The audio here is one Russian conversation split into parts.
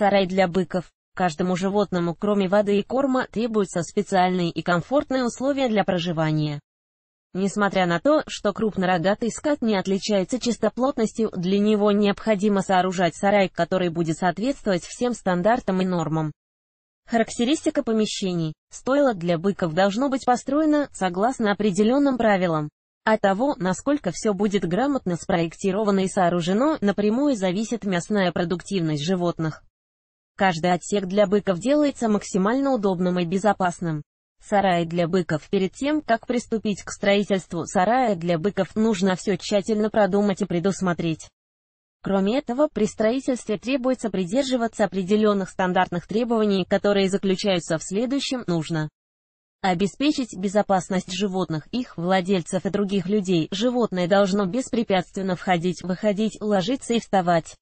сарай для быков. Каждому животному, кроме воды и корма, требуются специальные и комфортные условия для проживания. Несмотря на то, что крупнорогатый скат не отличается чистоплотностью, для него необходимо сооружать сарай, который будет соответствовать всем стандартам и нормам. Характеристика помещений. Стойло для быков должно быть построено согласно определенным правилам. От того, насколько все будет грамотно спроектировано и сооружено, напрямую зависит мясная продуктивность животных. Каждый отсек для быков делается максимально удобным и безопасным. Сарай для быков Перед тем, как приступить к строительству сарая для быков, нужно все тщательно продумать и предусмотреть. Кроме этого, при строительстве требуется придерживаться определенных стандартных требований, которые заключаются в следующем «нужно». Обеспечить безопасность животных, их владельцев и других людей. Животное должно беспрепятственно входить, выходить, ложиться и вставать.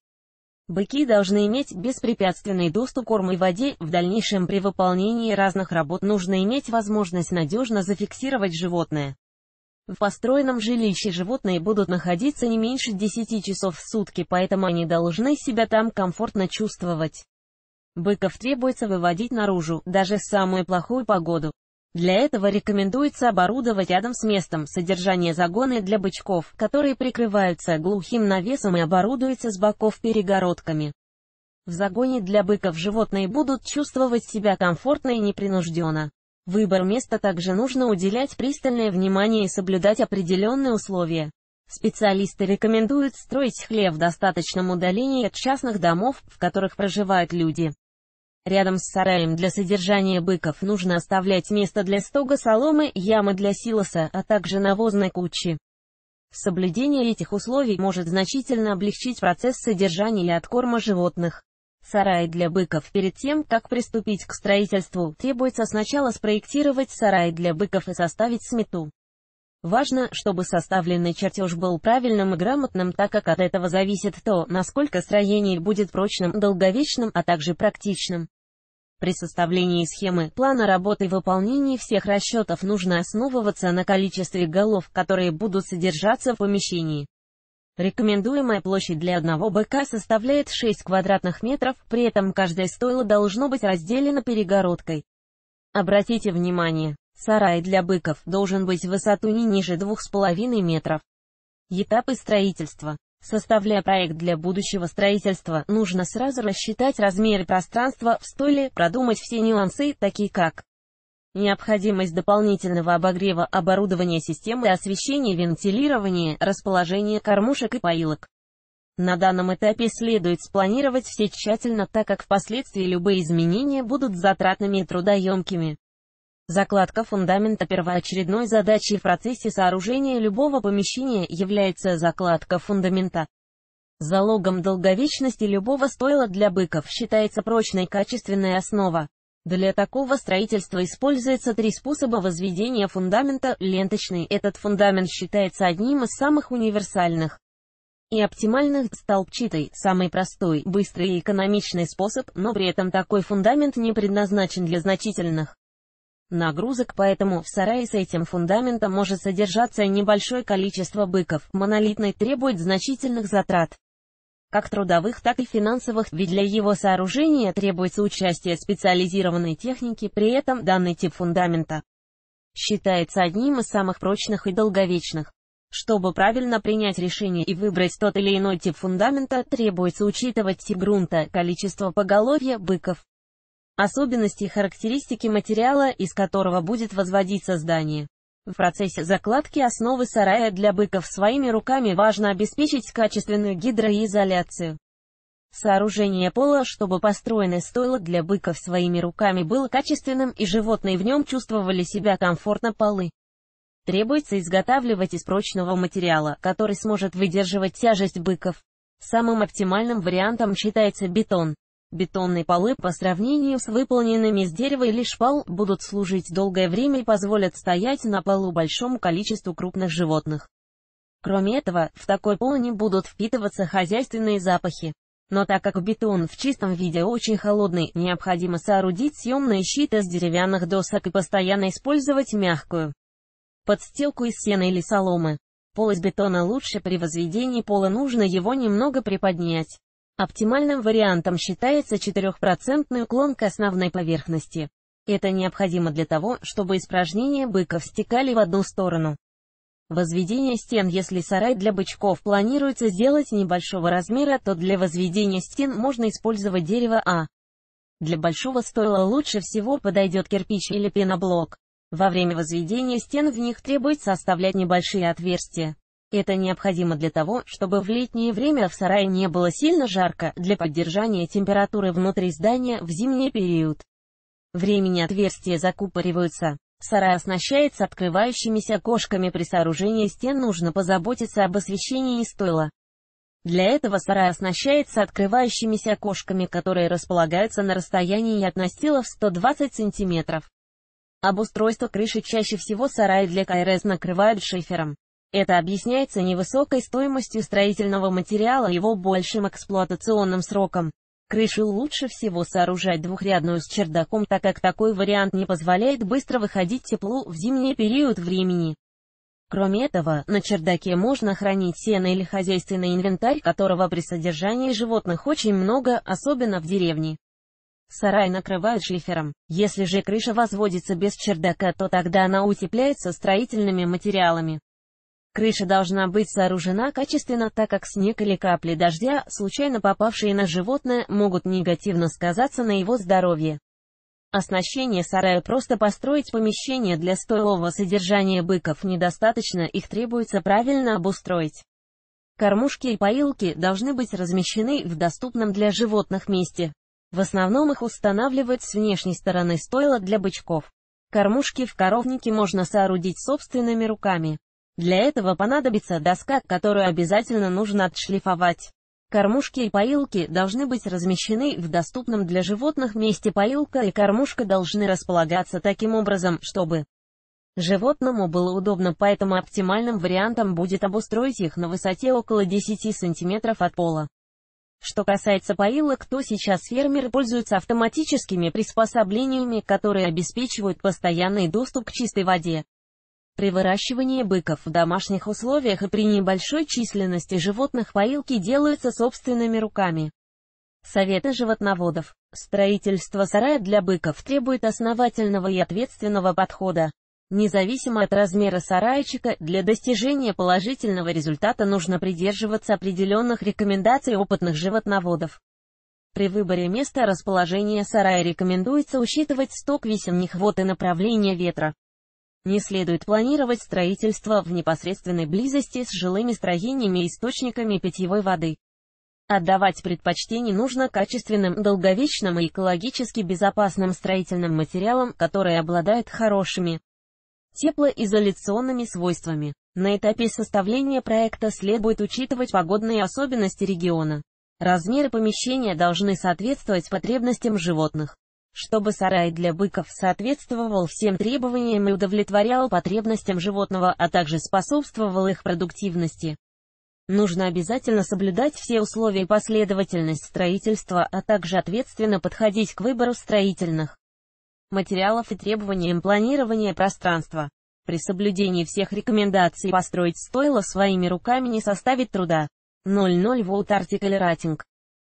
Быки должны иметь беспрепятственный доступ к корму и воде, в дальнейшем при выполнении разных работ нужно иметь возможность надежно зафиксировать животное. В построенном жилище животные будут находиться не меньше 10 часов в сутки, поэтому они должны себя там комфортно чувствовать. Быков требуется выводить наружу, даже в самую плохую погоду. Для этого рекомендуется оборудовать рядом с местом содержания загоны для бычков, которые прикрываются глухим навесом и оборудуются с боков перегородками. В загоне для быков животные будут чувствовать себя комфортно и непринужденно. Выбор места также нужно уделять пристальное внимание и соблюдать определенные условия. Специалисты рекомендуют строить хлев в достаточном удалении от частных домов, в которых проживают люди. Рядом с сараем для содержания быков нужно оставлять место для стога соломы, ямы для силоса, а также навозной кучи. Соблюдение этих условий может значительно облегчить процесс содержания и откорма животных. Сарай для быков Перед тем, как приступить к строительству, требуется сначала спроектировать сарай для быков и составить смету. Важно, чтобы составленный чертеж был правильным и грамотным, так как от этого зависит то, насколько строение будет прочным, долговечным, а также практичным. При составлении схемы плана работы и выполнении всех расчетов нужно основываться на количестве голов, которые будут содержаться в помещении. Рекомендуемая площадь для одного быка составляет 6 квадратных метров, при этом каждое стойло должно быть разделено перегородкой. Обратите внимание, сарай для быков должен быть в высоту не ниже 2,5 метров. Этапы строительства Составляя проект для будущего строительства, нужно сразу рассчитать размеры пространства в стойле, продумать все нюансы, такие как необходимость дополнительного обогрева оборудования системы освещения, вентилирования, расположение кормушек и поилок. На данном этапе следует спланировать все тщательно, так как впоследствии любые изменения будут затратными и трудоемкими. Закладка фундамента первоочередной задачей в процессе сооружения любого помещения является закладка фундамента. Залогом долговечности любого стойла для быков считается прочной качественная основа. Для такого строительства используется три способа возведения фундамента. Ленточный – этот фундамент считается одним из самых универсальных и оптимальных. Столбчатый – самый простой, быстрый и экономичный способ, но при этом такой фундамент не предназначен для значительных нагрузок, поэтому в сарае с этим фундаментом может содержаться небольшое количество быков. Монолитный требует значительных затрат как трудовых, так и финансовых, ведь для его сооружения требуется участие специализированной техники, при этом данный тип фундамента считается одним из самых прочных и долговечных. Чтобы правильно принять решение и выбрать тот или иной тип фундамента, требуется учитывать тип грунта, количество поголовья, быков, особенности и характеристики материала, из которого будет возводиться здание. В процессе закладки основы сарая для быков своими руками важно обеспечить качественную гидроизоляцию. Сооружение пола, чтобы построенный стойло для быков своими руками было качественным и животные в нем чувствовали себя комфортно полы. Требуется изготавливать из прочного материала, который сможет выдерживать тяжесть быков. Самым оптимальным вариантом считается бетон. Бетонные полы по сравнению с выполненными из дерева или шпал будут служить долгое время и позволят стоять на полу большому количеству крупных животных. Кроме этого, в такой пол не будут впитываться хозяйственные запахи. Но так как бетон в чистом виде очень холодный, необходимо соорудить съемные щиты из деревянных досок и постоянно использовать мягкую подстилку из сена или соломы. Пол из бетона лучше при возведении пола нужно его немного приподнять. Оптимальным вариантом считается 4% уклон к основной поверхности. Это необходимо для того, чтобы испражнения быков стекали в одну сторону. Возведение стен Если сарай для бычков планируется сделать небольшого размера, то для возведения стен можно использовать дерево А. Для большого стойла лучше всего подойдет кирпич или пеноблок. Во время возведения стен в них требуется оставлять небольшие отверстия. Это необходимо для того, чтобы в летнее время в сарае не было сильно жарко, для поддержания температуры внутри здания в зимний период. Времени отверстия закупориваются. Сарай оснащается открывающимися кошками при сооружении стен нужно позаботиться об освещении и стойла. Для этого сарай оснащается открывающимися кошками, которые располагаются на расстоянии от настила в 120 см. Обустройство крыши чаще всего сараи для КРС накрывают шифером. Это объясняется невысокой стоимостью строительного материала и его большим эксплуатационным сроком. Крышу лучше всего сооружать двухрядную с чердаком, так как такой вариант не позволяет быстро выходить теплу в зимний период времени. Кроме этого, на чердаке можно хранить сено или хозяйственный инвентарь, которого при содержании животных очень много, особенно в деревне. Сарай накрывают шифером. Если же крыша возводится без чердака, то тогда она утепляется строительными материалами. Крыша должна быть сооружена качественно, так как снег или капли дождя, случайно попавшие на животное, могут негативно сказаться на его здоровье. Оснащение сарая просто построить помещение для стойлового содержания быков недостаточно, их требуется правильно обустроить. Кормушки и поилки должны быть размещены в доступном для животных месте. В основном их устанавливают с внешней стороны стойла для бычков. Кормушки в коровнике можно соорудить собственными руками. Для этого понадобится доска, которую обязательно нужно отшлифовать. Кормушки и поилки должны быть размещены в доступном для животных месте поилка и кормушка должны располагаться таким образом, чтобы животному было удобно, поэтому оптимальным вариантом будет обустроить их на высоте около 10 сантиметров от пола. Что касается поилок, то сейчас фермеры пользуются автоматическими приспособлениями, которые обеспечивают постоянный доступ к чистой воде. При выращивании быков в домашних условиях и при небольшой численности животных поилки делаются собственными руками. Советы животноводов. Строительство сарая для быков требует основательного и ответственного подхода. Независимо от размера сарайчика, для достижения положительного результата нужно придерживаться определенных рекомендаций опытных животноводов. При выборе места расположения сарая рекомендуется учитывать сток весенних вод и направление ветра. Не следует планировать строительство в непосредственной близости с жилыми строениями и источниками питьевой воды. Отдавать предпочтение нужно качественным, долговечным и экологически безопасным строительным материалам, которые обладают хорошими теплоизоляционными свойствами. На этапе составления проекта следует учитывать погодные особенности региона. Размеры помещения должны соответствовать потребностям животных чтобы сарай для быков соответствовал всем требованиям и удовлетворял потребностям животного, а также способствовал их продуктивности. Нужно обязательно соблюдать все условия и последовательность строительства, а также ответственно подходить к выбору строительных материалов и требованиям планирования пространства. При соблюдении всех рекомендаций построить стойло своими руками не составит труда. 00 Volt Article Rating